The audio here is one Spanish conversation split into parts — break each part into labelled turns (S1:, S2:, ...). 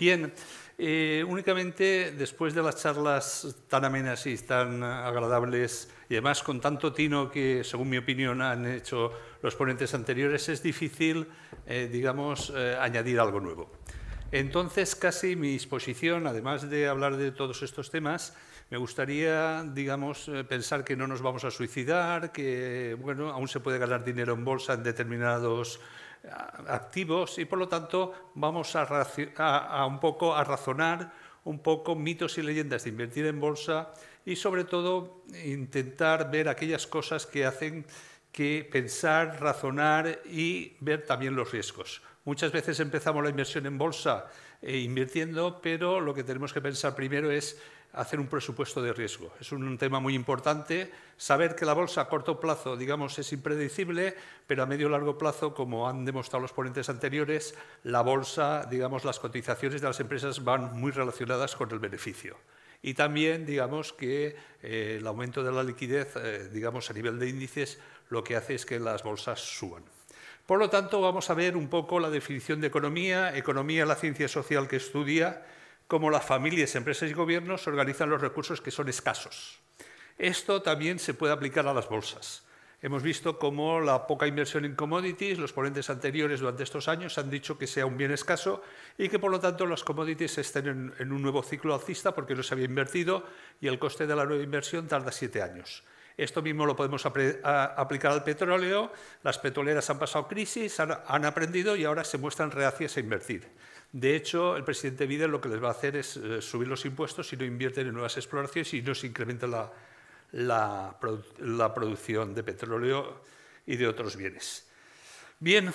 S1: Bien, eh, únicamente después de las charlas tan amenas y tan agradables y además con tanto tino que, según mi opinión, han hecho los ponentes anteriores, es difícil, eh, digamos, eh, añadir algo nuevo. Entonces, casi mi exposición, además de hablar de todos estos temas, me gustaría, digamos, pensar que no nos vamos a suicidar, que, bueno, aún se puede ganar dinero en bolsa en determinados activos y por lo tanto vamos a, un poco a razonar un poco mitos y leyendas de invertir en bolsa y sobre todo intentar ver aquellas cosas que hacen que pensar, razonar y ver también los riesgos. Muchas veces empezamos la inversión en bolsa e invirtiendo, pero lo que tenemos que pensar primero es hacer un presupuesto de riesgo. Es un tema muy importante. Saber que la bolsa a corto plazo, digamos, es impredecible, pero a medio y largo plazo, como han demostrado los ponentes anteriores, la bolsa, digamos, las cotizaciones de las empresas van muy relacionadas con el beneficio. Y también, digamos, que eh, el aumento de la liquidez, eh, digamos, a nivel de índices, lo que hace es que las bolsas suban. Por lo tanto, vamos a ver un poco la definición de economía. Economía, es la ciencia social que estudia cómo las familias, empresas y gobiernos organizan los recursos que son escasos. Esto también se puede aplicar a las bolsas. Hemos visto cómo la poca inversión en commodities, los ponentes anteriores durante estos años han dicho que sea un bien escaso y que por lo tanto las commodities estén en, un nuevo ciclo alcista porque no se había invertido y el coste de la nueva inversión tarda siete años. Esto mismo lo podemos aplicar al petróleo. Las petroleras han pasado crisis, han aprendido y ahora se muestran reacias a invertir. De hecho, el presidente Biden lo que les va a hacer es eh, subir los impuestos si no invierten en nuevas exploraciones y no se incrementa la, producción de petróleo y de otros bienes. Bien,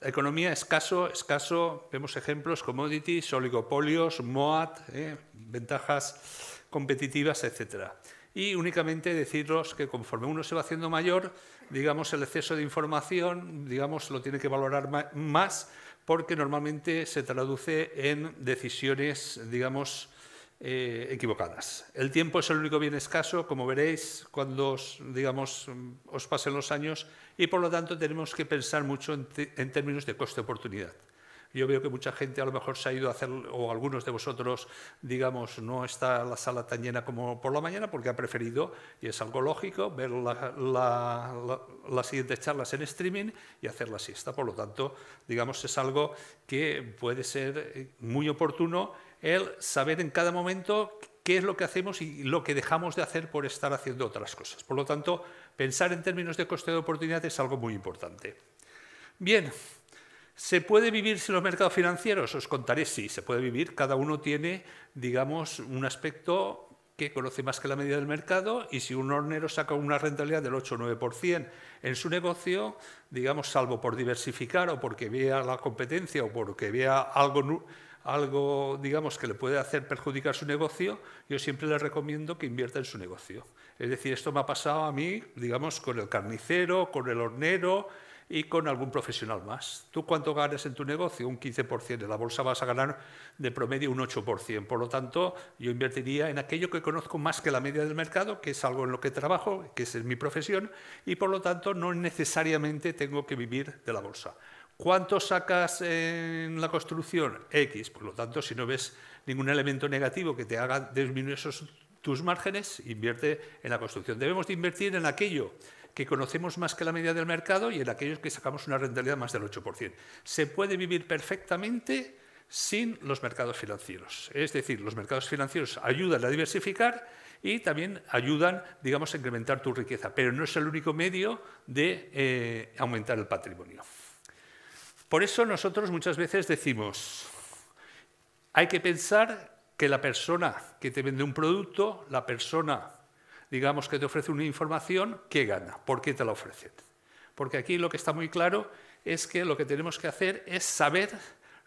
S1: economía escaso, escaso, vemos ejemplos, commodities, oligopolios, MOAT, eh, ventajas competitivas, etc. Y únicamente deciros que conforme uno se va haciendo mayor, digamos, el exceso de información, digamos, lo tiene que valorar más porque normalmente se traduce en decisiones, digamos, eh, equivocadas. El tiempo es el único bien escaso, como veréis cuando os, digamos, os pasen los años, y por lo tanto tenemos que pensar mucho en, en términos de coste-oportunidad. Yo veo que mucha gente a lo mejor se ha ido a hacer, o algunos de vosotros, digamos, no está la sala tan llena como por la mañana porque ha preferido, y es algo lógico, ver las siguientes charlas en streaming y hacer la siesta. Por lo tanto, digamos, es algo que puede ser muy oportuno el saber en cada momento qué es lo que hacemos y lo que dejamos de hacer por estar haciendo otras cosas. Por lo tanto, pensar en términos de coste de oportunidad es algo muy importante. Bien, ¿Se puede vivir sin los mercados financieros? Os contaré sí, se puede vivir. Cada uno tiene, digamos, un aspecto que conoce más que la media del mercado y si un hornero saca una rentabilidad del 8 o 9% en su negocio, digamos, salvo por diversificar o porque vea la competencia o porque vea algo, algo digamos, que le puede hacer perjudicar su negocio, yo siempre le recomiendo que invierta en su negocio. Es decir, esto me ha pasado a mí, digamos, con el carnicero, con el hornero, y con algún profesional más. ¿Tú cuánto ganas en tu negocio? Un 15%. En la bolsa vas a ganar de promedio un 8%. Por lo tanto, yo invertiría en aquello que conozco más que la media del mercado, que es algo en lo que trabajo, que es mi profesión, y por lo tanto no necesariamente tengo que vivir de la bolsa. ¿Cuánto sacas en la construcción? X. Por lo tanto, si no ves ningún elemento negativo que te haga disminuir esos, tus márgenes, invierte en la construcción. Debemos de invertir en aquello que conocemos más que la media del mercado y en aquellos que sacamos una rentabilidad más del 8%. Se puede vivir perfectamente sin los mercados financieros. Es decir, los mercados financieros ayudan a diversificar y también ayudan, digamos, a incrementar tu riqueza, pero no es el único medio de eh, aumentar el patrimonio. Por eso nosotros muchas veces decimos, hay que pensar que la persona que te vende un producto, la persona digamos que te ofrece una información, ¿qué gana? ¿Por qué te la ofrecen? Porque aquí lo que está muy claro es que lo que tenemos que hacer es saber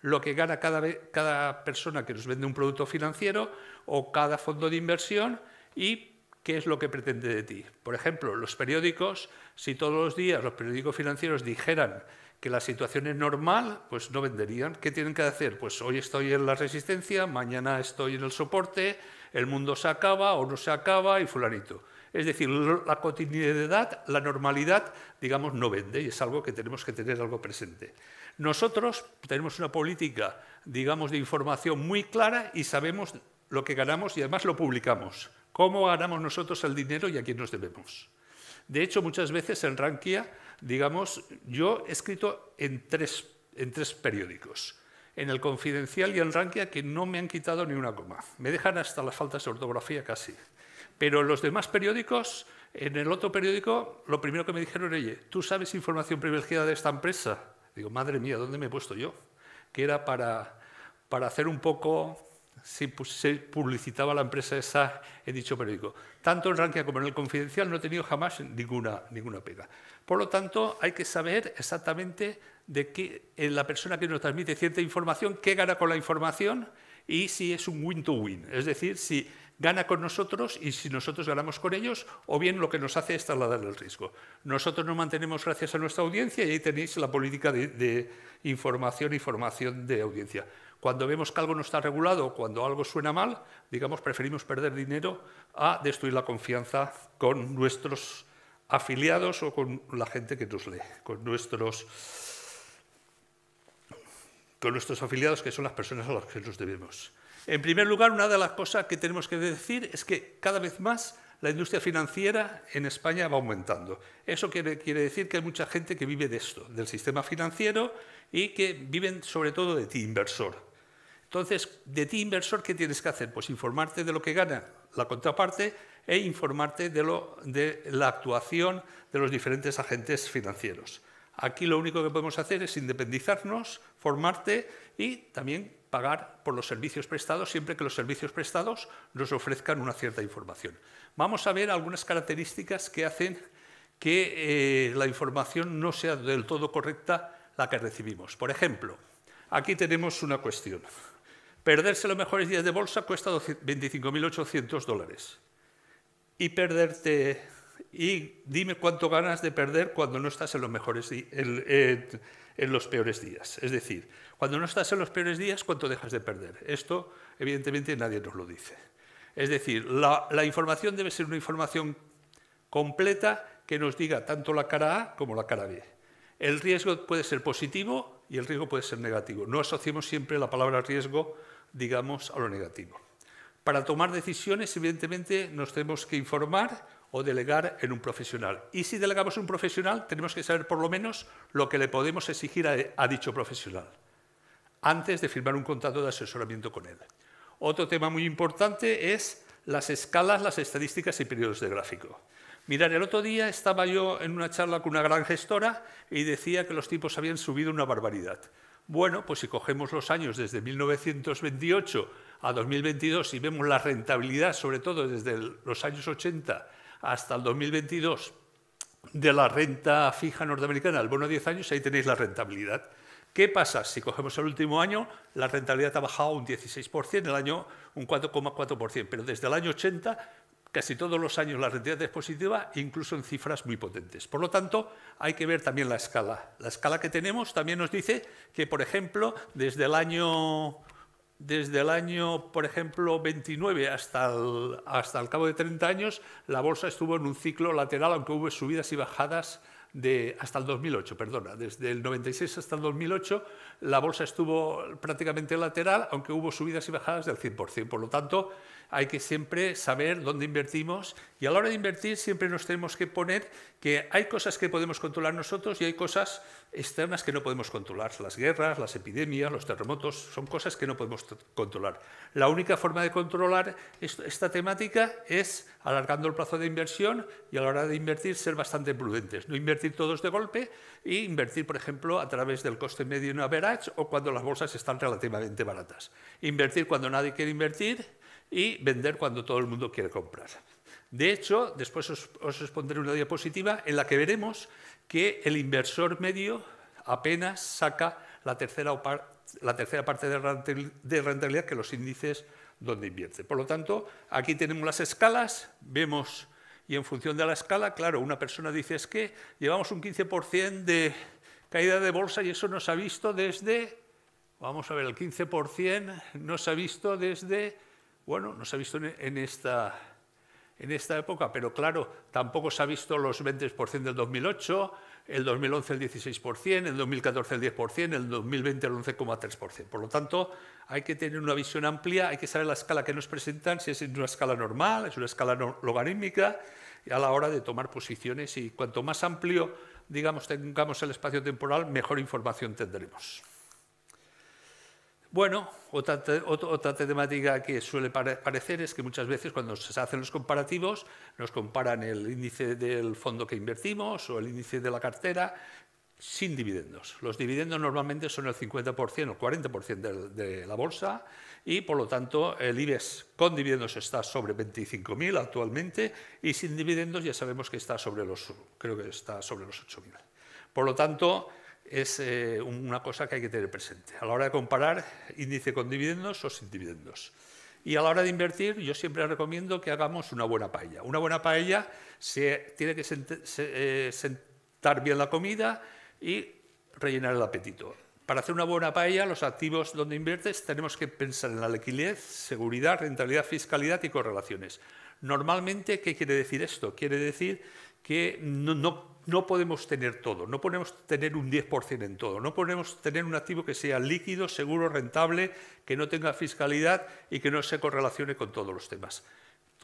S1: lo que gana cada, cada persona que nos vende un producto financiero o cada fondo de inversión y qué es lo que pretende de ti. Por ejemplo, los periódicos, si todos los días los periódicos financieros dijeran que la situación es normal, pues no venderían. ¿Qué tienen que hacer? Pues hoy estoy en la resistencia, mañana estoy en el soporte, el mundo se acaba o no se acaba y fulanito. Es decir, la continuidad, la normalidad, digamos, no vende y es algo que tenemos que tener algo presente. Nosotros tenemos una política, digamos, de información muy clara y sabemos lo que ganamos y además lo publicamos. Cómo ganamos nosotros el dinero y a quién nos debemos. De hecho, muchas veces en Rankia, digamos, yo he escrito en tres, en tres periódicos en el Confidencial y en Rankia que no me han quitado ni una coma. Me dejan hasta las faltas de ortografía casi. Pero en los demás periódicos, en el otro periódico, lo primero que me dijeron, oye, ¿tú sabes información privilegiada de esta empresa? Digo, madre mía, ¿dónde me he puesto yo? Que era para, para hacer un poco si se publicitaba la empresa esa en dicho periódico. Tanto en Rankia como en el Confidencial no he tenido jamás ninguna, ninguna pega. Por lo tanto, hay que saber exactamente de que eh, la persona que nos transmite cierta información, qué gana con la información y si es un win-to-win, es decir, si gana con nosotros y si nosotros ganamos con ellos, o bien lo que nos hace es trasladar el riesgo. Nosotros nos mantenemos gracias a nuestra audiencia y ahí tenéis la política de, información y formación de audiencia. Cuando vemos que algo no está regulado, cuando algo suena mal, digamos, preferimos perder dinero a destruir la confianza con nuestros afiliados o con la gente que nos lee, con nuestros con nuestros afiliados, que son las personas a las que nos debemos. En primer lugar, una de las cosas que tenemos que decir es que cada vez más la industria financiera en España va aumentando. Eso quiere, decir que hay mucha gente que vive de esto, del sistema financiero, y que viven sobre todo de ti, inversor. Entonces, de ti, inversor, ¿qué tienes que hacer? Pues informarte de lo que gana la contraparte e informarte de la actuación de los diferentes agentes financieros. Aquí lo único que podemos hacer es independizarnos, formarte y también pagar por los servicios prestados siempre que los servicios prestados nos ofrezcan una cierta información. Vamos a ver algunas características que hacen que eh, la información no sea del todo correcta la que recibimos. Por ejemplo, aquí tenemos una cuestión. Perderse los mejores días de bolsa cuesta 25.800 dólares. Y perderte y dime cuánto ganas de perder cuando no estás en los, mejores en, los peores días. Es decir, cuando no estás en los peores días, ¿cuánto dejas de perder? Esto, evidentemente, nadie nos lo dice. Es decir, la, la información debe ser una información completa que nos diga tanto la cara A como la cara B. El riesgo puede ser positivo y el riesgo puede ser negativo. No asociemos siempre la palabra riesgo, digamos, a lo negativo. Para tomar decisiones, evidentemente, nos tenemos que informar delegar en un profesional. Y si delegamos en un profesional, tenemos que saber por lo menos lo que le podemos exigir a, dicho profesional antes de firmar un contrato de asesoramiento con él. Otro tema muy importante es las escalas, las estadísticas y periodos de gráfico. Mirar, el otro día estaba yo en una charla con una gran gestora y decía que los tipos habían subido una barbaridad. Bueno, pues si cogemos los años desde 1928 a 2022 y vemos la rentabilidad, sobre todo desde los años 80 hasta el 2022 de la renta fija norteamericana, al bono 10 años, ahí tenéis la rentabilidad. ¿Qué pasa? Si cogemos el último año, la rentabilidad ha bajado un 16%, el año un 4,4%, pero desde el año 80 casi todos los años la rentabilidad es positiva, incluso en cifras muy potentes. Por lo tanto, hay que ver también la escala. La escala que tenemos también nos dice que, por ejemplo, desde el año desde el año, por ejemplo, 29 hasta el, hasta el cabo de 30 años, la bolsa estuvo en un ciclo lateral, aunque hubo subidas y bajadas de, hasta el 2008, perdona, desde el 96 hasta el 2008 la bolsa estuvo prácticamente lateral, aunque hubo subidas y bajadas del 100%. Por lo tanto, hay que siempre saber dónde invertimos y a la hora de invertir siempre nos tenemos que poner que hay cosas que podemos controlar nosotros y hay cosas externas que no podemos controlar. Las guerras, las epidemias, los terremotos, son cosas que no podemos controlar. La única forma de controlar esta temática es alargando el plazo de inversión y a la hora de invertir ser bastante prudentes. No invertir todos de golpe e invertir, por ejemplo, a través del coste medio en average o cuando las bolsas están relativamente baratas. Invertir cuando nadie quiere invertir y vender cuando todo el mundo quiere comprar. De hecho, después os, os una diapositiva en la que veremos que el inversor medio apenas saca la tercera, la tercera parte de rentabilidad que los índices donde invierte. Por lo tanto, aquí tenemos las escalas, vemos, y en función de la escala, claro, una persona dice es que llevamos un 15% de caída de bolsa y eso nos ha visto desde, vamos a ver, el 15% nos ha visto desde bueno, no se ha visto en esta, época, pero claro, tampoco se ha visto los 20% del 2008, el 2011 el 16%, el 2014 el 10%, el 2020 el 11,3%. Por lo tanto, hay que tener una visión amplia, hay que saber la escala que nos presentan, si es una escala normal, es una escala logarítmica, y a la hora de tomar posiciones y cuanto más amplio, digamos, tengamos el espacio temporal, mejor información tendremos. Bueno, otra, temática que suele parecer es que muchas veces cuando se hacen los comparativos nos comparan el índice del fondo que invertimos o el índice de la cartera sin dividendos. Los dividendos normalmente son el 50% o el 40% de, la bolsa y por lo tanto el IBEX con dividendos está sobre 25.000 actualmente y sin dividendos ya sabemos que está sobre los creo que está sobre los 8.000. Por lo tanto, es eh, una cosa que hay que tener presente. A la hora de comparar índice con dividendos o sin dividendos. Y a la hora de invertir, yo siempre recomiendo que hagamos una buena paella. Una buena paella se tiene que eh, sentar bien la comida y rellenar el apetito. Para hacer una buena paella, los activos donde inviertes tenemos que pensar en la liquidez, seguridad, rentabilidad, fiscalidad y correlaciones. Normalmente, ¿qué quiere decir esto? Quiere decir que no no podemos tener todo, no podemos tener un 10% en todo, no podemos tener un activo que sea líquido, seguro, rentable, que no tenga fiscalidad y que no se correlacione con todos los temas.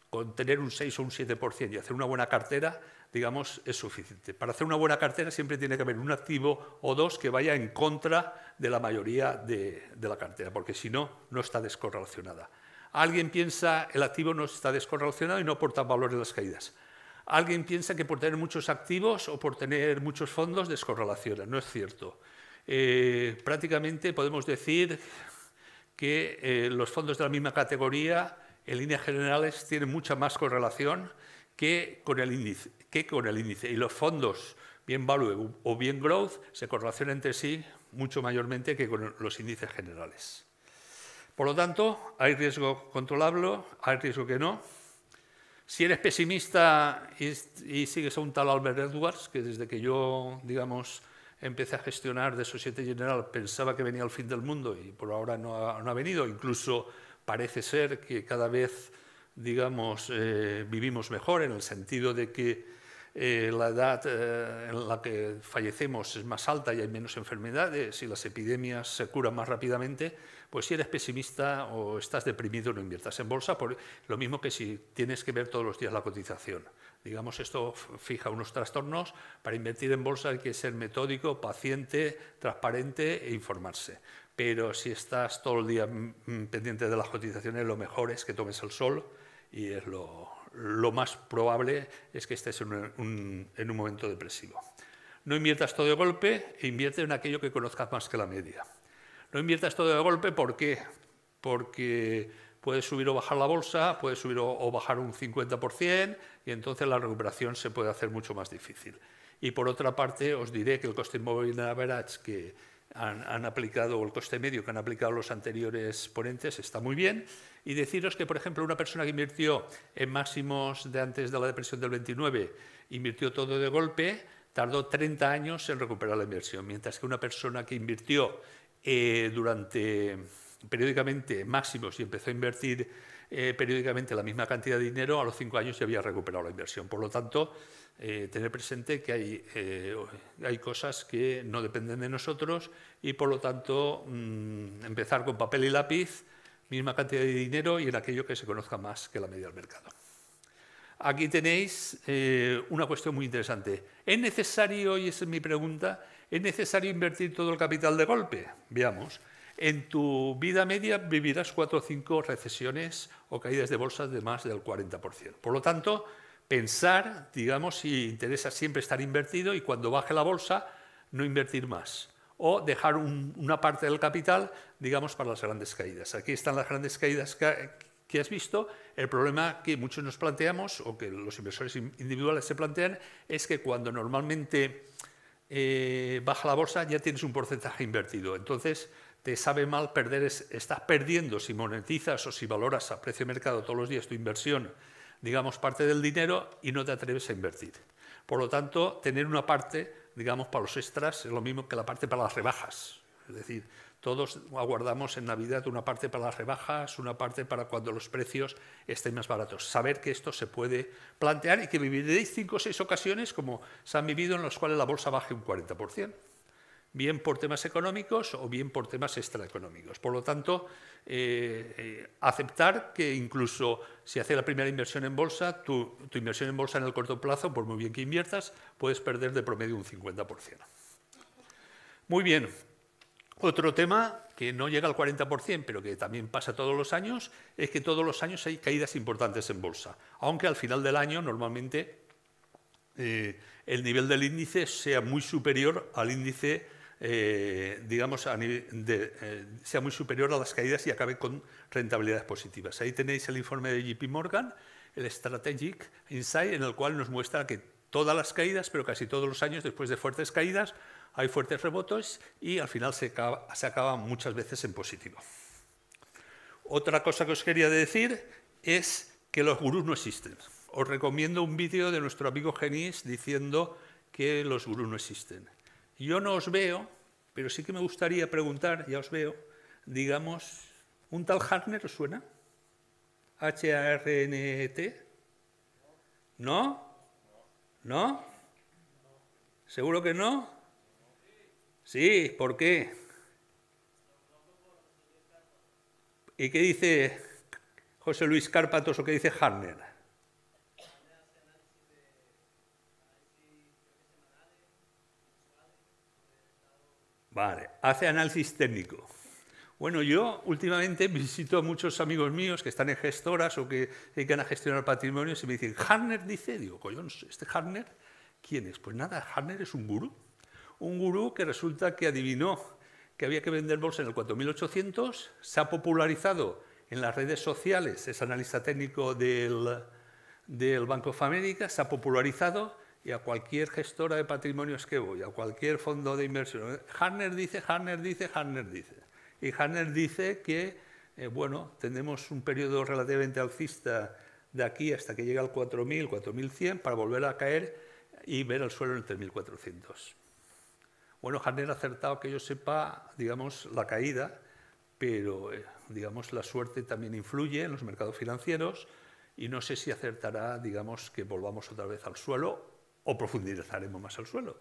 S1: Con tener un 6 o un 7% y hacer una buena cartera, digamos, es suficiente. Para hacer una buena cartera siempre tiene que haber un activo o dos que vaya en contra de la mayoría de, la cartera, porque si no, no está descorrelacionada. Alguien piensa el activo no está descorrelacionado y no aporta valor en las caídas. Alguien piensa que por tener muchos activos o por tener muchos fondos descorrelaciona. No es cierto. Eh, prácticamente podemos decir que eh, los fondos de la misma categoría, en líneas generales, tienen mucha más correlación que con el Que con el índice. Y los fondos, bien value o bien growth, se correlacionan entre sí mucho mayormente que con los índices generales. Por lo tanto, hay riesgo controlable, hay riesgo que no. Si eres pesimista y, sigues a un tal Albert Edwards, que desde que yo, digamos, empecé a gestionar de Societe General pensaba que venía el fin del mundo y por ahora no ha, venido, incluso parece ser que cada vez, digamos, eh, vivimos mejor en el sentido de que eh, la edad eh, en la que fallecemos es más alta y hay menos enfermedades y las epidemias se curan más rápidamente, pues si eres pesimista o estás deprimido, no inviertas en bolsa, lo mismo que si tienes que ver todos los días la cotización. Digamos, esto fija unos trastornos. Para invertir en bolsa hay que ser metódico, paciente, transparente e informarse pero si estás todo el día mm, mm, pendiente de las cotizaciones, lo mejor es que tomes el sol y es lo, más probable es que estés en un, en un momento depresivo. No inviertas todo de golpe e invierte en aquello que conozcas más que la media. No inviertas todo de golpe, ¿por qué? Porque puedes subir o bajar la bolsa, puede subir o, bajar un 50% y entonces la recuperación se puede hacer mucho más difícil. Y por otra parte, os diré que el coste inmóvil average que han, han aplicado, o el coste medio que han aplicado los anteriores ponentes, está muy bien. Y deciros que, por ejemplo, una persona que invirtió en máximos de antes de la depresión del 29, invirtió todo de golpe, tardó 30 años en recuperar la inversión, mientras que una persona que invirtió eh, durante periódicamente máximos y empezó a invertir eh, periódicamente la misma cantidad de dinero, a los cinco años ya había recuperado la inversión. Por lo tanto, eh, tener presente que hay, cosas que no dependen de nosotros y, por lo tanto, mm, empezar con papel y lápiz, misma cantidad de dinero y en aquello que se conozca más que la media del mercado. Aquí tenéis una cuestión muy interesante. ¿Es necesario, y esa es mi pregunta, ¿Es necesario invertir todo el capital de golpe? Veamos. En tu vida media vivirás cuatro o cinco recesiones o caídas de bolsas de más del 40%. Por lo tanto, pensar, digamos, si interesa siempre estar invertido y cuando baje la bolsa, no invertir más. O dejar una parte del capital, digamos, para las grandes caídas. Aquí están las grandes caídas que has visto. El problema que muchos nos planteamos o que los inversores individuales se plantean es que cuando normalmente eh, baja la bolsa, ya tienes un porcentaje invertido. Entonces, te sabe mal perder, estás perdiendo si monetizas o si valoras a precio de mercado todos los días tu inversión, digamos, parte del dinero y no te atreves a invertir. Por lo tanto, tener una parte, digamos, para los extras es lo mismo que la parte para las rebajas. Es decir, todos aguardamos en Navidad una parte para las rebajas, una parte para cuando los precios estén más baratos. Saber que esto se puede plantear y que viviréis cinco o seis ocasiones como se han vivido en las cuales la bolsa baje un 40% bien por temas económicos o bien por temas extraeconómicos. Por lo tanto, eh, eh, aceptar que incluso si haces la primera inversión en bolsa, tu, tu, inversión en bolsa en el corto plazo, por muy bien que inviertas, puedes perder de promedio un 50%. Muy bien, otro tema que no llega al 40%, pero que también pasa todos los años, es que todos los años hay caídas importantes en bolsa, aunque al final del año normalmente eh, el nivel del índice sea muy superior al índice, eh, digamos, eh, sea muy superior a las caídas y acabe con rentabilidades positivas. Ahí tenéis el informe de JP Morgan, el Strategic Insight, en el cual nos muestra que todas las caídas, pero casi todos los años después de fuertes caídas, hay fuertes rebotes y al final se acaba, muchas veces en positivo. Otra cosa que os quería decir es que los gurús no existen. Os recomiendo un vídeo de nuestro amigo Genis diciendo que los gurús no existen. Yo no os veo, pero sí que me gustaría preguntar, ya os veo, digamos, ¿un tal Hartner os suena? H-A-R-N-E-T. ¿No? ¿No? ¿Seguro que no? Sí, ¿por qué? ¿Y qué dice José Luis Cárpatos o qué dice Harner? Vale, hace análisis técnico. Bueno, yo últimamente visito a muchos amigos míos que están en gestoras o que van a gestionar patrimonios y me dicen, Harner dice, digo, coño, ¿este Harner quién es? Pues nada, Harner es un gurú un gurú que resulta que adivinó que había que vender bolsa en el 4800, se ha popularizado en las redes sociales, es analista técnico del, Banco of America, se ha popularizado y a cualquier gestora de patrimonios que voy, a cualquier fondo de inversión. Harner dice, Harner dice, Harner dice. Y Harner dice que, eh, bueno, tenemos un periodo relativamente alcista de aquí hasta que llega al 4.000, 4.100, para volver a caer y ver el suelo en el 3.400. Bueno, Hanner ha acertado, que yo sepa, digamos, la caída, pero, eh, digamos, la suerte también influye en los mercados financieros y no sé si acertará, digamos, que volvamos otra vez al suelo o profundizaremos más al suelo.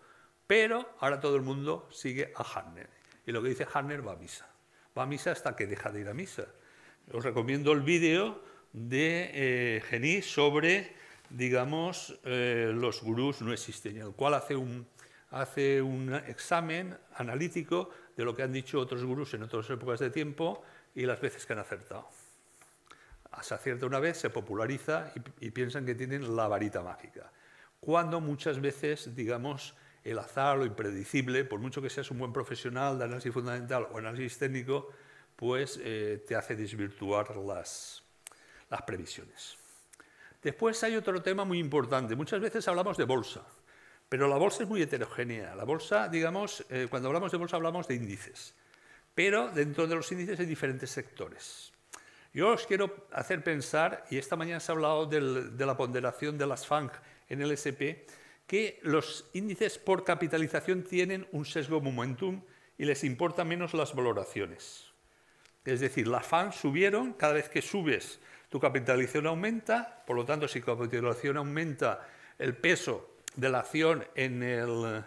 S1: Pero ahora todo el mundo sigue a Harner Y lo que dice Hanner va a misa. Va a misa hasta que deja de ir a misa. Os recomiendo el vídeo de eh, sobre, digamos, eh, los gurús no existen, el cual hace un hace un examen analítico de lo que han dicho otros gurús en otras épocas de tiempo y las veces que han acertado. Se acierta una vez, se populariza y, piensan que tienen la varita mágica. Cuando muchas veces, digamos, el azar, lo impredecible, por mucho que seas un buen profesional de análisis fundamental o análisis técnico, pues eh, te hace desvirtuar las previsiones. Después hay otro tema muy importante. Muchas veces hablamos de bolsa. Pero la bolsa es muy heterogénea. La bolsa, digamos, eh, cuando hablamos de bolsa hablamos de índices, pero dentro de los índices hay diferentes sectores. Yo os quiero hacer pensar, y esta mañana se ha hablado de la ponderación de las FANG en el SP, que los índices por capitalización tienen un sesgo momentum y les importan menos las valoraciones. Es decir, las FANG subieron, cada vez que subes tu capitalización aumenta, por lo tanto si capitalización aumenta el peso de la acción en el,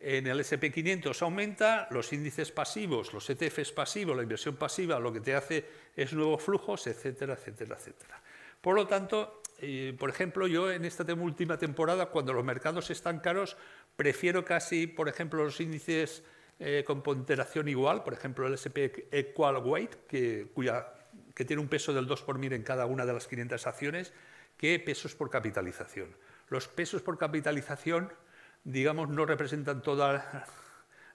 S1: SP500 aumenta, los índices pasivos, los ETFs pasivos, la inversión pasiva, lo que te hace es nuevos flujos, etcétera, etcétera, etcétera. Por lo tanto, eh, por ejemplo, yo en esta última temporada, cuando los mercados están caros, prefiero casi, por ejemplo, los índices eh, con ponderación igual, por ejemplo, el SP Equal Weight, que, que tiene un peso del 2 por mil en cada una de las 500 acciones, que pesos por capitalización los pesos por capitalización, digamos, no representan toda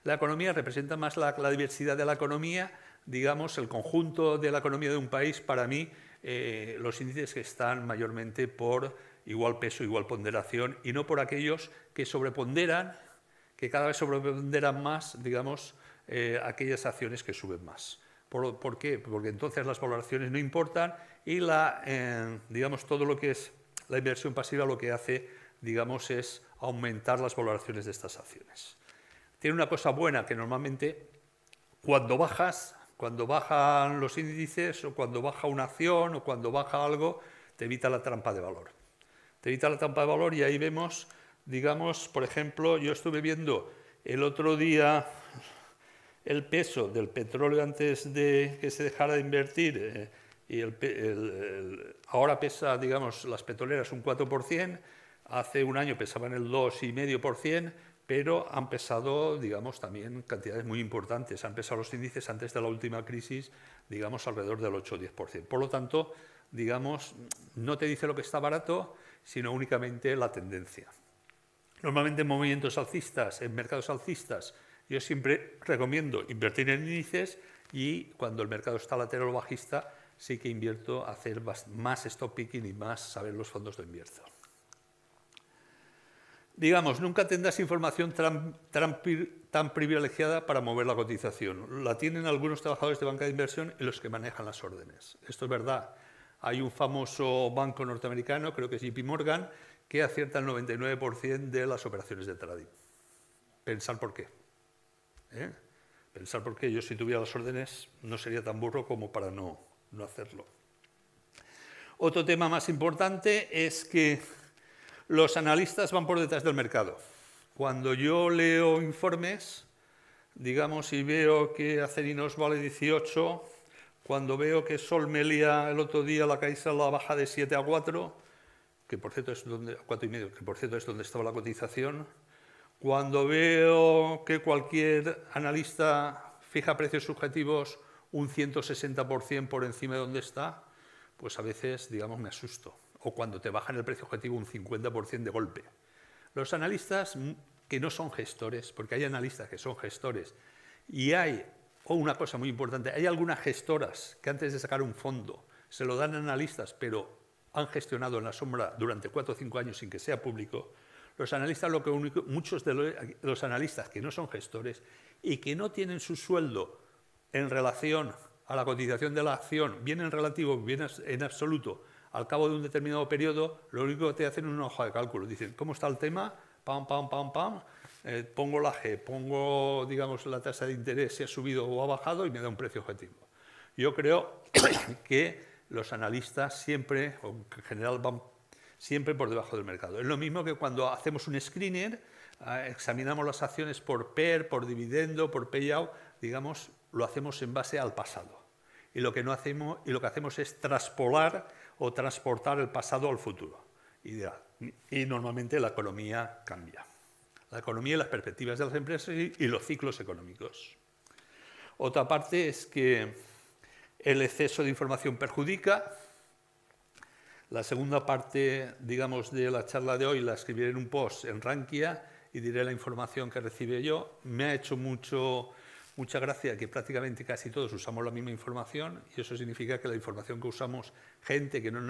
S1: la economía, representan más la, diversidad de la economía, digamos, el conjunto de la economía de un país, para mí, eh, los índices que están mayormente por igual peso, igual ponderación, y no por aquellos que sobreponderan, que cada vez sobreponderan más, digamos, eh, aquellas acciones que suben más. ¿Por, qué? Porque entonces las valoraciones no importan y la, eh, digamos, todo lo que es la inversión pasiva lo que hace, digamos, es aumentar las valoraciones de estas acciones. Tiene una cosa buena que normalmente cuando bajas, cuando bajan los índices o cuando baja una acción o cuando baja algo, te evita la trampa de valor. Te evita la trampa de valor y ahí vemos, digamos, por ejemplo, yo estuve viendo el otro día el peso del petróleo antes de que se dejara de invertir. Eh, ahora pesa, digamos, las petroleras un 4%, hace un año pesaban el 2,5%, pero han pesado, digamos, también cantidades muy importantes. Han pesado los índices antes de la última crisis, digamos, alrededor del 8 o 10%. Por lo tanto, digamos, no te dice lo que está barato, sino únicamente la tendencia. Normalmente en movimientos alcistas, en mercados alcistas, yo siempre recomiendo invertir en índices y cuando el mercado está lateral o bajista, sí que invierto a hacer más stop picking y más saber los fondos de invierto. Digamos, nunca tendrás información tan, privilegiada para mover la cotización. La tienen algunos trabajadores de banca de inversión y los que manejan las órdenes. Esto es verdad. Hay un famoso banco norteamericano, creo que es JP Morgan, que acierta el 99% de las operaciones de trading. Pensar por qué. ¿eh? Pensar por qué. Yo si tuviera las órdenes no sería tan burro como para no no hacerlo. Otro tema más importante es que los analistas van por detrás del mercado. Cuando yo leo informes, digamos, y veo que Acerinos vale 18, cuando veo que Sol Melia el otro día la caída la baja de 7 a 4, que por cierto es donde, y medio, que por cierto es donde estaba la cotización, cuando veo que cualquier analista fija precios subjetivos un 160% por encima de donde está, pues a veces, digamos, me asusto. O cuando te bajan el precio objetivo un 50% de golpe. Los analistas que no son gestores, porque hay analistas que son gestores, y hay, o oh, una cosa muy importante, hay algunas gestoras que antes de sacar un fondo se lo dan a analistas, pero han gestionado en la sombra durante cuatro o cinco años sin que sea público. Los analistas, lo que muchos de los analistas que no son gestores y que no tienen su sueldo en relación a la cotización de la acción, bien en relativo, bien en absoluto, al cabo de un determinado periodo, lo único que te hacen es una hoja de cálculo. Dicen, ¿cómo está el tema? Pam, pam, pam, pam. Eh, pongo la G, pongo, digamos, la tasa de interés, si ha subido o ha bajado, y me da un precio objetivo. Yo creo que los analistas siempre, o en general, van siempre por debajo del mercado. Es lo mismo que cuando hacemos un screener, ah, examinamos las acciones por PER, por dividendo, por payout, digamos, lo hacemos en base al pasado. Y lo que, no hacemos, y lo que hacemos es traspolar o transportar el pasado al futuro. Y, y normalmente la economía cambia. La economía y las perspectivas de las empresas y, los ciclos económicos. Otra parte es que el exceso de información perjudica. La segunda parte, digamos, de la charla de hoy la escribiré en un post en Rankia y diré la información que recibe yo. Me ha hecho mucho Muchas gracias, que prácticamente casi todos usamos la misma información y eso significa que la información que usamos gente que no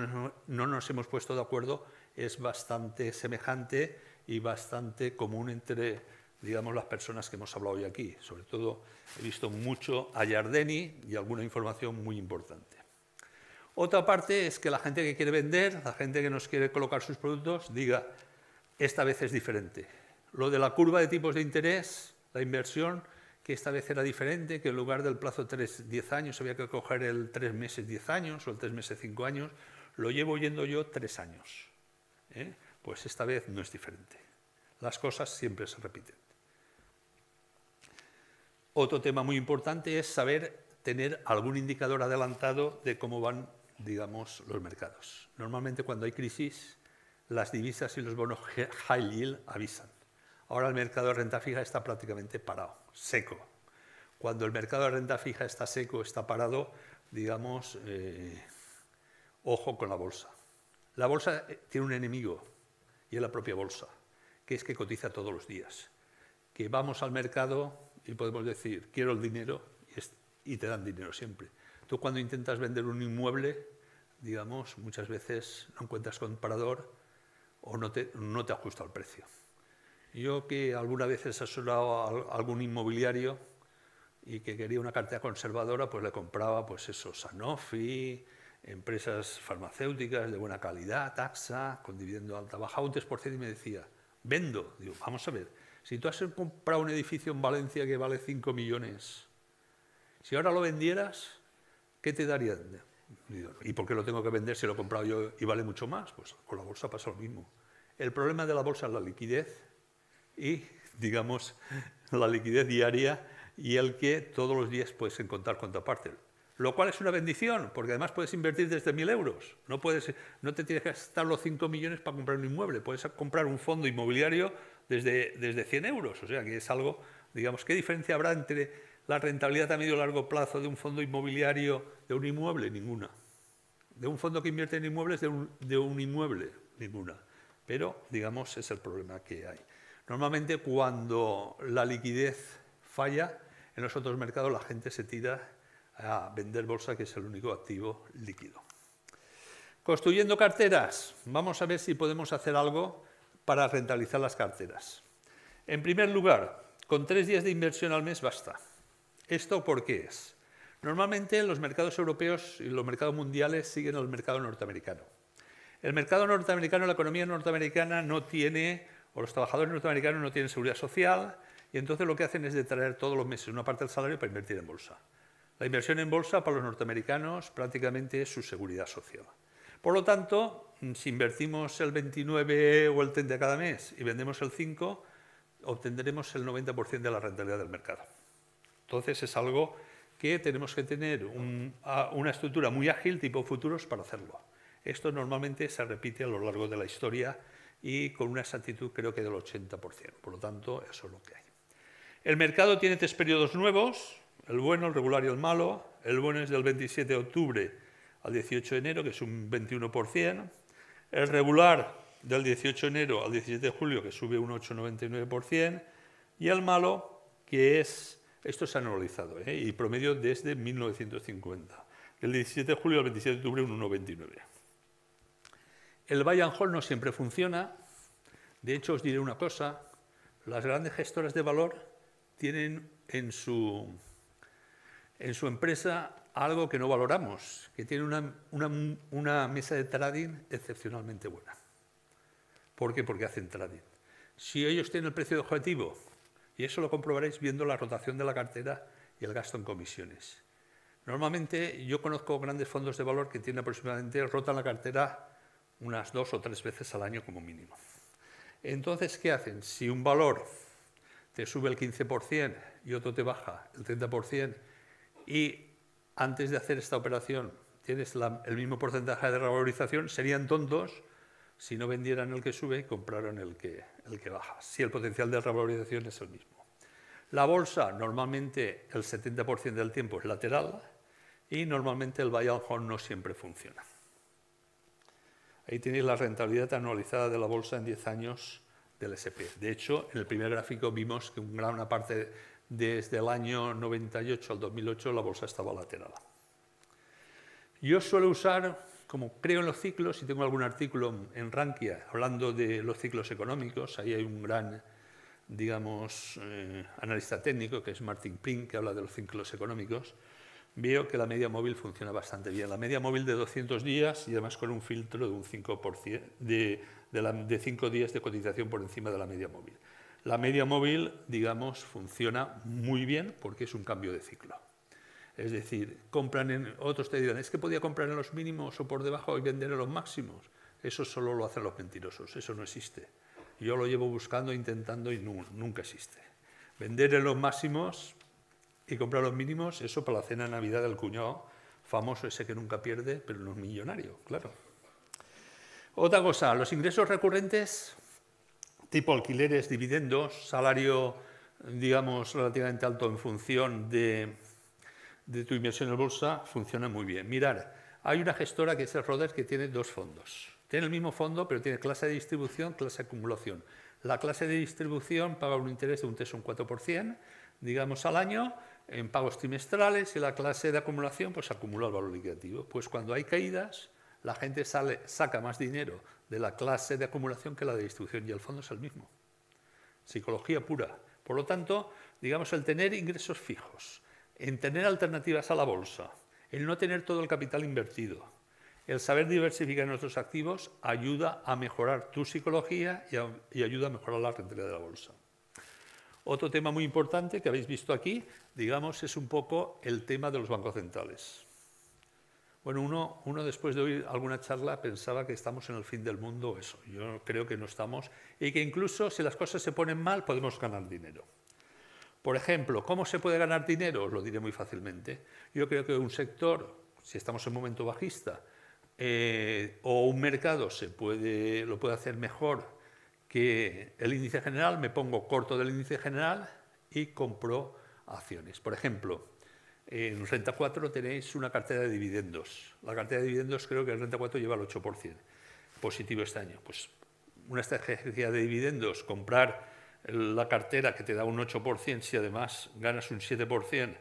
S1: nos, hemos puesto de acuerdo es bastante semejante y bastante común entre digamos las personas que hemos hablado hoy aquí. Sobre todo he visto mucho a Yardeni y alguna información muy importante. Otra parte es que la gente que quiere vender, la gente que nos quiere colocar sus productos, diga, esta vez es diferente. Lo de la curva de tipos de interés, la inversión, que esta vez era diferente, que en lugar del plazo 3-10 años había que coger el 3 meses 10 años o el 3 meses 5 años, lo llevo yendo yo 3 años. ¿eh? Pues esta vez no es diferente. Las cosas siempre se repiten. Otro tema muy importante es saber tener algún indicador adelantado de cómo van, digamos, los mercados. Normalmente cuando hay crisis, las divisas y los bonos high yield avisan. Ahora el mercado de renta fija está prácticamente parado, seco. Cuando el mercado de renta fija está seco, está parado, digamos, eh, ojo con la bolsa. La bolsa eh, tiene un enemigo y es la propia bolsa, que es que cotiza todos los días. Que vamos al mercado y podemos decir, quiero el dinero y te dan dinero siempre. Tú cuando intentas vender un inmueble, digamos, muchas veces no encuentras comprador o no te, no te ajusta el precio. Yo que alguna vez he asesorado a algún inmobiliario y que quería una cartera conservadora, pues le compraba pues esos Sanofi, empresas farmacéuticas de buena calidad, taxa, con dividendo alta, bajaba un 3% y me decía, vendo. Digo, vamos a ver, si tú has comprado un edificio en Valencia que vale 5 millones, si ahora lo vendieras, ¿qué te darían? ¿y por qué lo tengo que vender si lo he comprado yo y vale mucho más? Pues con la bolsa pasa lo mismo. El problema de la bolsa es la liquidez y, digamos, la liquidez diaria y el que todos los días puedes encontrar contraparte. Lo cual es una bendición, porque además puedes invertir desde 1.000 euros. No, puedes, no te tienes que gastar los 5 millones para comprar un inmueble. Puedes comprar un fondo inmobiliario desde, desde 100 euros. O sea que es algo, digamos, ¿qué diferencia habrá entre la rentabilidad a medio y largo plazo de un fondo inmobiliario de un inmueble? Ninguna. De un fondo que invierte en inmuebles de un, de un inmueble? Ninguna. Pero, digamos, es el problema que hay. Normalmente cuando la liquidez falla, en los otros mercados la gente se tira a vender bolsa, que es el único activo líquido. Construyendo carteras, vamos a ver si podemos hacer algo para rentabilizar las carteras. En primer lugar, con tres días de inversión al mes basta. ¿Esto por qué es? Normalmente los mercados europeos y los mercados mundiales siguen al mercado norteamericano. El mercado norteamericano, la economía norteamericana no tiene o los trabajadores norteamericanos no tienen seguridad social y entonces lo que hacen es detraer todos los meses una parte del salario para invertir en bolsa. La inversión en bolsa para los norteamericanos prácticamente es su seguridad social. Por lo tanto, si invertimos el 29 o el 30 cada mes y vendemos el 5, obtendremos el 90% de la rentabilidad del mercado. Entonces es algo que tenemos que tener una estructura muy ágil tipo futuros para hacerlo. Esto normalmente se repite a lo largo de la historia y con una exactitud creo que del 80%. Por lo tanto, eso es lo que hay. El mercado tiene tres periodos nuevos, el bueno, el regular y el malo. El bueno es del 27 de octubre al 18 de enero, que es un 21%. El regular del 18 de enero al 17 de julio, que sube un 8,99%. Y el malo, que es, esto se ha anualizado, ¿eh? y promedio desde 1950. Del 17 de julio al 27 de octubre un 1,29%. El buy and hold no siempre funciona. De hecho, os diré una cosa. Las grandes gestoras de valor tienen en su, empresa algo que no valoramos, que tiene una, mesa de trading excepcionalmente buena. ¿Por qué? Porque hacen trading. Si ellos tienen el precio de objetivo, y eso lo comprobaréis viendo la rotación de la cartera y el gasto en comisiones. Normalmente yo conozco grandes fondos de valor que tienen aproximadamente, rotan la cartera unas dos o tres veces al año como mínimo. Entonces, ¿qué hacen? Si un valor te sube el 15% y otro te baja el 30%, y antes de hacer esta operación tienes el mismo porcentaje de revalorización, serían tontos si no vendieran el que sube y compraran el que, el que baja, si el potencial de revalorización es el mismo. La bolsa normalmente el 70% del tiempo es lateral y normalmente el buy and hold no siempre funciona. Ahí tenéis la rentabilidad anualizada de la bolsa en 10 años del SP. De hecho, en el primer gráfico vimos que una gran parte desde el año 98 al 2008 la bolsa estaba lateral. Yo suelo usar, como creo en los ciclos, y tengo algún artículo en Rankia hablando de los ciclos económicos, ahí hay un gran digamos, eh, analista técnico, que es Martin Pring, que habla de los ciclos económicos, veo que la media móvil funciona bastante bien. La media móvil de 200 días y además con un filtro de un 5%, de, 5 días de cotización por encima de la media móvil. La media móvil, digamos, funciona muy bien porque es un cambio de ciclo. Es decir, compran en, otros te dirán, es que podía comprar en los mínimos o por debajo y vender en los máximos. Eso solo lo hacen los mentirosos, eso no existe. Yo lo llevo buscando, intentando y nunca existe. Vender en los máximos y comprar los mínimos, eso para la cena de Navidad del cuñado, famoso ese que nunca pierde, pero no es millonario, claro. Otra cosa, los ingresos recurrentes, tipo alquileres, dividendos, salario, digamos, relativamente alto en función de, tu inversión en bolsa, funciona muy bien. Mirar, hay una gestora que es el Roder que tiene dos fondos. Tiene el mismo fondo, pero tiene clase de distribución, clase de acumulación. La clase de distribución paga un interés de un 3 o un 4%, digamos, al año en pagos trimestrales y la clase de acumulación pues acumula el valor liquidativo. Pues cuando hay caídas, la gente sale, saca más dinero de la clase de acumulación que la de distribución y el fondo es el mismo. Psicología pura. Por lo tanto, digamos, el tener ingresos fijos, en tener alternativas a la bolsa, el no tener todo el capital invertido, el saber diversificar nuestros activos ayuda a mejorar tu psicología y, y ayuda a mejorar la rentabilidad de la bolsa. Otro tema muy importante que habéis visto aquí digamos, es un poco el tema de los bancos centrales. Bueno, uno, después de oír alguna charla pensaba que estamos en el fin del mundo, eso. Yo creo que no estamos. Y que incluso si las cosas se ponen mal, podemos ganar dinero. Por ejemplo, ¿cómo se puede ganar dinero? Os lo diré muy fácilmente. Yo creo que un sector, si estamos en momento bajista, eh, o un mercado se puede, lo puede hacer mejor que el índice general, me pongo corto del índice general y compro acciones. Por ejemplo, en Renta 4 tenéis una cartera de dividendos. La cartera de dividendos creo que el Renta 4 lleva el 8% positivo este año. Pues una estrategia de dividendos, comprar la cartera que te da un 8%, si además ganas un 7%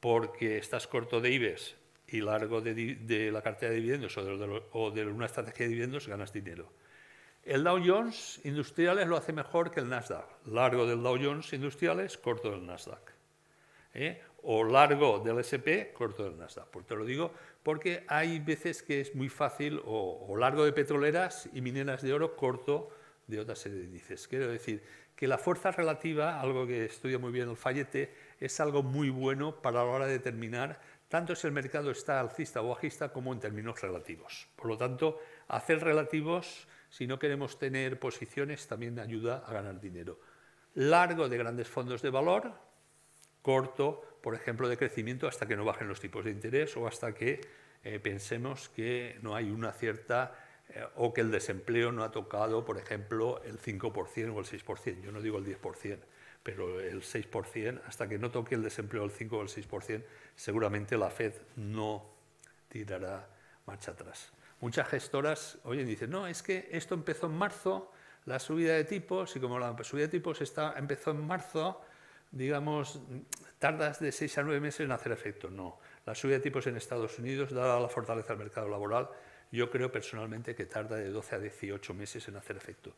S1: porque estás corto de IBES y largo de, la cartera de dividendos o de, o de, una estrategia de dividendos, ganas dinero. El Dow Jones Industriales lo hace mejor que el Nasdaq. Largo del Dow Jones Industriales, corto del Nasdaq. ¿eh? o largo del SP, corto del Nasdaq. Por pues te lo digo porque hay veces que es muy fácil o, largo de petroleras y mineras de oro, corto de otras serie de índices. Quiero decir que la fuerza relativa, algo que estudia muy bien el Fallete, es algo muy bueno para la hora de determinar tanto si el mercado está alcista o bajista como en términos relativos. Por lo tanto, hacer relativos, si no queremos tener posiciones, también ayuda a ganar dinero. Largo de grandes fondos de valor, corto, por ejemplo, de crecimiento hasta que no bajen los tipos de interés o hasta que eh, pensemos que no hay una cierta eh, o que el desempleo no ha tocado, por ejemplo, el 5% o el 6%. Yo no digo el 10%, pero el 6%, hasta que no toque el desempleo el 5 o el 6%, seguramente la Fed no tirará marcha atrás. Muchas gestoras hoy dicen, no, es que esto empezó en marzo, la subida de tipos, y como la subida de tipos está, empezó en marzo, digamos, tardas de seis a nueve meses en hacer efecto. No, la subida de tipos en Estados Unidos, dada la fortaleza del mercado laboral, yo creo personalmente que tarda de 12 a 18 meses en hacer efecto.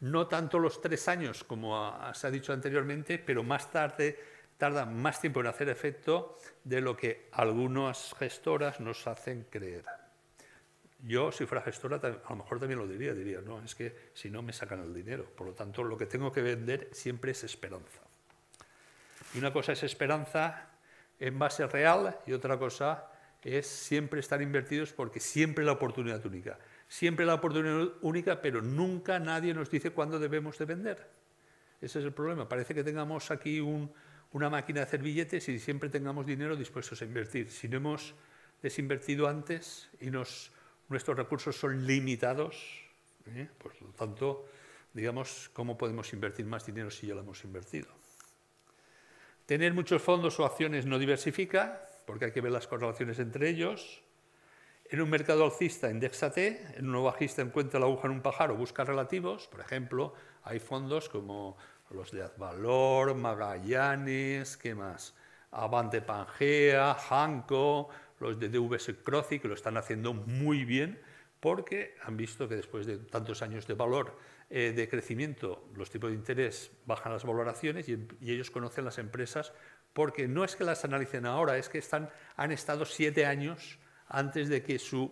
S1: No tanto los tres años, como se ha dicho anteriormente, pero más tarde tarda más tiempo en hacer efecto de lo que algunas gestoras nos hacen creer. Yo, si fuera gestora, a lo mejor también lo diría, diría, no, es que si no me sacan el dinero. Por lo tanto, lo que tengo que vender siempre es esperanza. Y una cosa es esperanza en base real y otra cosa es siempre estar invertidos porque siempre la oportunidad única. Siempre la oportunidad única, pero nunca nadie nos dice cuándo debemos de vender. Ese es el problema. Parece que tengamos aquí una máquina de hacer billetes y siempre tengamos dinero dispuestos a invertir. Si no hemos desinvertido antes y nuestros recursos son limitados, ¿eh? por lo tanto, digamos, ¿cómo podemos invertir más dinero si ya lo hemos invertido? Tener muchos fondos o acciones no diversifica, porque hay que ver las correlaciones entre ellos. En un mercado alcista, indexate. En uno bajista, encuentra la aguja en un pájaro, busca relativos. Por ejemplo, hay fondos como los de Advalor, Magallanes, ¿qué más? Avante Pangea, Hanco, los de DVS Croci, que lo están haciendo muy bien, porque han visto que después de tantos años de valor eh, de crecimiento, los tipos de interés bajan las valoraciones em, y, ellos conocen las empresas porque no es que las analicen ahora, es que han estado siete años antes de que su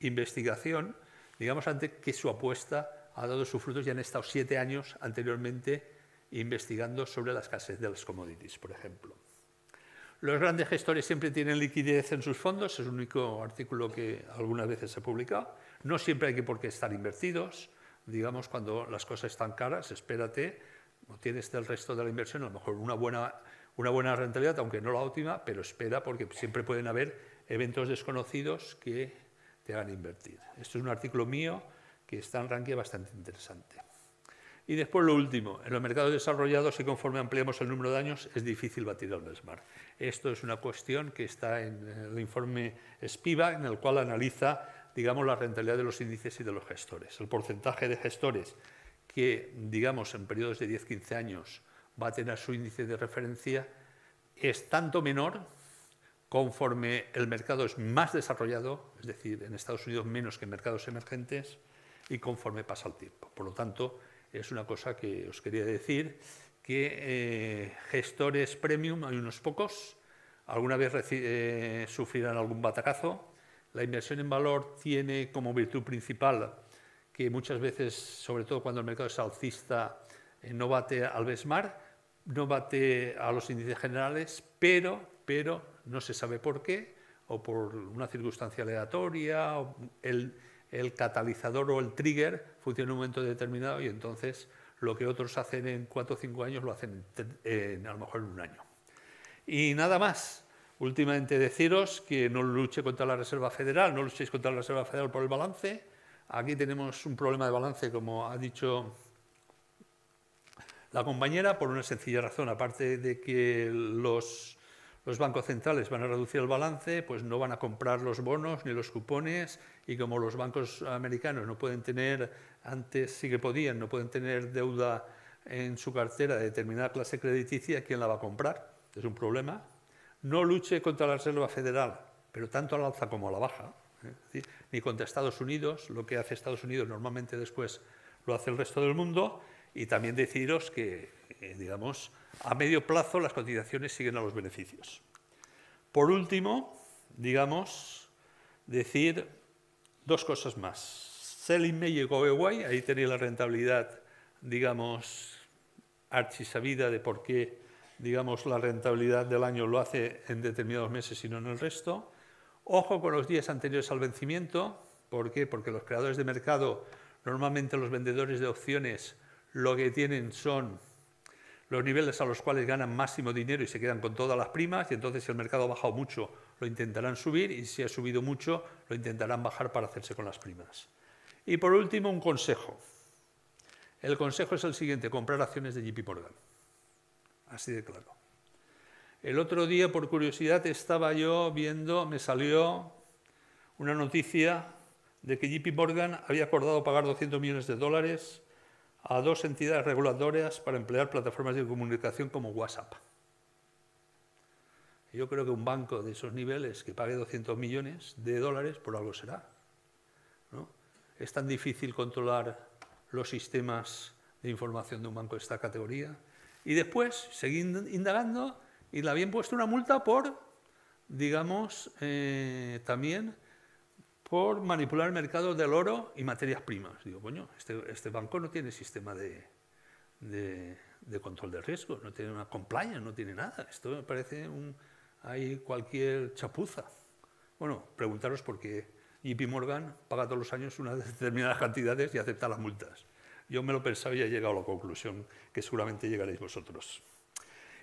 S1: investigación, digamos, antes que su apuesta ha dado sus frutos y han estado siete años anteriormente investigando sobre la escasez de las commodities, por ejemplo. Los grandes gestores siempre tienen liquidez en sus fondos, es el único artículo que algunas veces se ha publicado. No siempre hay que por qué estar invertidos digamos, cuando las cosas están caras, espérate, tienes el resto de la inversión, a lo mejor una buena, una buena rentabilidad, aunque no la óptima, pero espera porque siempre pueden haber eventos desconocidos que te hagan invertir. Esto es un artículo mío que está en ranking bastante interesante. Y después lo último, en los mercados desarrollados y conforme ampliamos el número de años es difícil batir al benchmark. Esto es una cuestión que está en el informe SPIVA, en el cual analiza digamos, la rentabilidad de los índices y de los gestores. El porcentaje de gestores que, digamos, en periodos de 10-15 años va a tener su índice de referencia es tanto menor conforme el mercado es más desarrollado, es decir, en Estados Unidos menos que en mercados emergentes, y conforme pasa el tiempo. Por lo tanto, es una cosa que os quería decir, que eh, gestores premium hay unos pocos, alguna vez eh, sufrirán algún batacazo, la inversión en valor tiene como virtud principal que muchas veces, sobre todo cuando el mercado es alcista, eh, no bate al Besmar, no bate a los índices generales, pero, pero no se sabe por qué, o por una circunstancia aleatoria, el, catalizador o el trigger funciona en un momento determinado y entonces lo que otros hacen en cuatro o cinco años lo hacen a lo mejor en un año. Y nada más, Últimamente deciros que no luche contra la Reserva Federal, no luchéis contra la Reserva Federal por el balance. Aquí tenemos un problema de balance, como ha dicho la compañera, por una sencilla razón. Aparte de que los, los bancos centrales van a reducir el balance, pues no van a comprar los bonos ni los cupones y como los bancos americanos no pueden tener, antes sí que podían, no pueden tener deuda en su cartera de determinada clase crediticia, ¿quién la va a comprar? Es un problema no luche contra la Reserva Federal, pero tanto a la alza como a la baja, ¿eh? ni contra Estados Unidos, lo que hace Estados Unidos normalmente después lo hace el resto del mundo, y también deciros que, eh, digamos, a medio plazo las cotizaciones siguen a los beneficios. Por último, digamos, decir dos cosas más. Selling May a Uruguay, ahí tenía la rentabilidad, digamos, archisabida de por qué digamos, la rentabilidad del año lo hace en determinados meses y no en el resto. Ojo con los días anteriores al vencimiento. ¿Por qué? Porque los creadores de mercado, normalmente los vendedores de opciones, lo que tienen son los niveles a los cuales ganan máximo dinero y se quedan con todas las primas, y entonces si el mercado ha bajado mucho, lo intentarán subir, y si ha subido mucho, lo intentarán bajar para hacerse con las primas. Y por último, un consejo. El consejo es el siguiente, comprar acciones de JP Morgan así de claro. El otro día, por curiosidad, estaba yo viendo, me salió una noticia de que JP Morgan había acordado pagar 200 millones de dólares a dos entidades reguladoras para emplear plataformas de comunicación como WhatsApp. Yo creo que un banco de esos niveles que pague 200 millones de dólares, por algo será. Es tan difícil controlar los sistemas de información de un banco de esta categoría y después seguí indagando y le habían puesto una multa por, digamos, eh, también por manipular el mercado del oro y materias primas. Digo, coño, este, este banco no tiene sistema de, control de riesgo, no tiene una compliance, no tiene nada. Esto me parece un, hay cualquier chapuza. Bueno, preguntaros por qué JP Morgan paga todos los años unas determinadas cantidades y acepta las multas. Yo me lo pensaba y he llegado a la conclusión que seguramente llegaréis vosotros.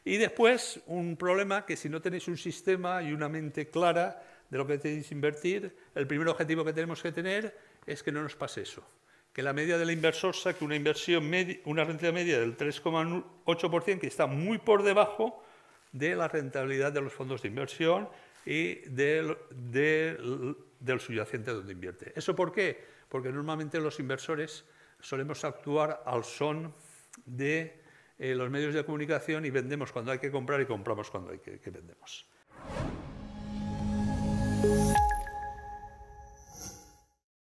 S1: Y después, un problema que si no tenéis un sistema y una mente clara de lo que tenéis que invertir, el primer objetivo que tenemos que tener es que no nos pase eso. Que la media del inversor saque una, inversión una rentabilidad media del 3,8%, que está muy por debajo de la rentabilidad de los fondos de inversión y del subyacente donde invierte. ¿Eso por qué? Porque normalmente los inversores solemos actuar al son de eh, los medios de comunicación y vendemos cuando hay que comprar y compramos cuando hay que, que vendemos.